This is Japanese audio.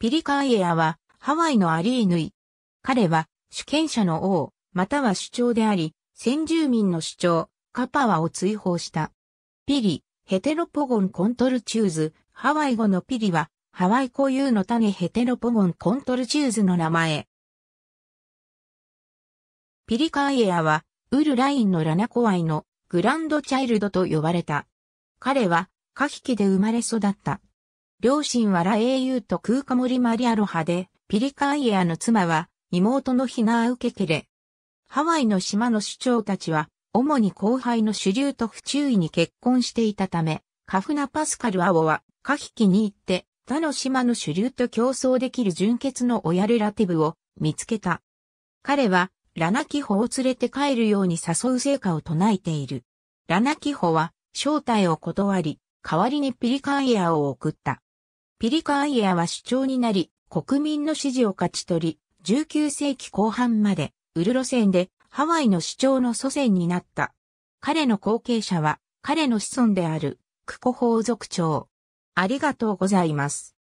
ピリカーエアは、ハワイのアリーヌイ。彼は、主権者の王、または主張であり、先住民の主張、カパワを追放した。ピリ、ヘテロポゴンコントルチューズ、ハワイ語のピリは、ハワイ固有の種ヘテロポゴンコントルチューズの名前。ピリカーエアは、ウルラインのラナコワイのグランドチャイルドと呼ばれた。彼は、カヒキで生まれ育った。両親はラ英雄とクーカモリマリアロハで、ピリカイエアの妻は妹のヒナーウケケレ。ハワイの島の首長たちは、主に後輩の主流と不注意に結婚していたため、カフナ・パスカル・アオは、カヒキに行って、他の島の主流と競争できる純血の親ルラティブを見つけた。彼は、ラナキホを連れて帰るように誘う成果を唱えている。ラナキホは、招待を断り、代わりにピリカンエアを送った。ピリカーイエアは主張になり、国民の支持を勝ち取り、19世紀後半まで、ウル路線で、ハワイの主張の祖先になった。彼の後継者は、彼の子孫である、クコ法族長。ありがとうございます。